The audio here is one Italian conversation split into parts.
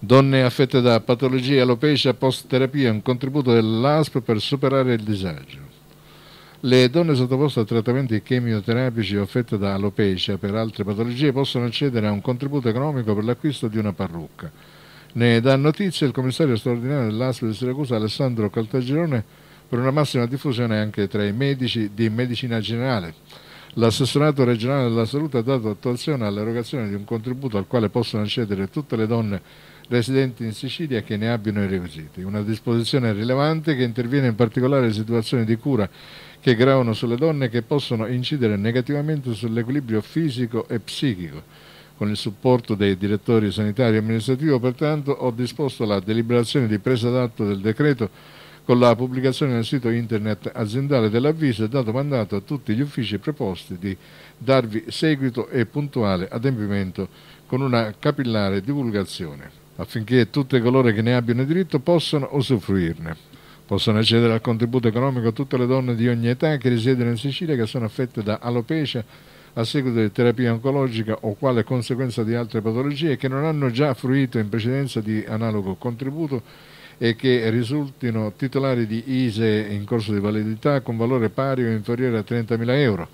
Donne affette da patologie alopecia post-terapia, un contributo dell'ASP per superare il disagio. Le donne sottoposte a trattamenti chemioterapici o affette da alopecia per altre patologie possono accedere a un contributo economico per l'acquisto di una parrucca. Ne dà notizia il commissario straordinario dell'ASP di Siracusa Alessandro Caltagirone per una massima diffusione anche tra i medici di medicina generale. L'assessorato regionale della salute ha dato attuazione all'erogazione di un contributo al quale possono accedere tutte le donne residenti in Sicilia che ne abbiano i requisiti. Una disposizione rilevante che interviene in particolare in situazioni di cura che gravano sulle donne e che possono incidere negativamente sull'equilibrio fisico e psichico. Con il supporto dei direttori sanitari e amministrativo, pertanto, ho disposto la deliberazione di presa d'atto del decreto con la pubblicazione nel sito internet aziendale dell'avviso e dato mandato a tutti gli uffici preposti di darvi seguito e puntuale adempimento con una capillare divulgazione affinché tutti coloro che ne abbiano diritto possano usufruirne. Possono accedere al contributo economico tutte le donne di ogni età che risiedono in Sicilia che sono affette da alopecia a seguito di terapia oncologica o quale conseguenza di altre patologie che non hanno già fruito in precedenza di analogo contributo e che risultino titolari di ISE in corso di validità con valore pari o inferiore a 30.000 euro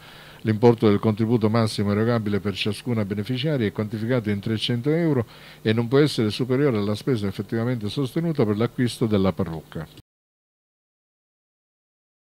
L'importo del contributo massimo erogabile per ciascuna beneficiaria è quantificato in 300 euro e non può essere superiore alla spesa effettivamente sostenuta per l'acquisto della parrucca.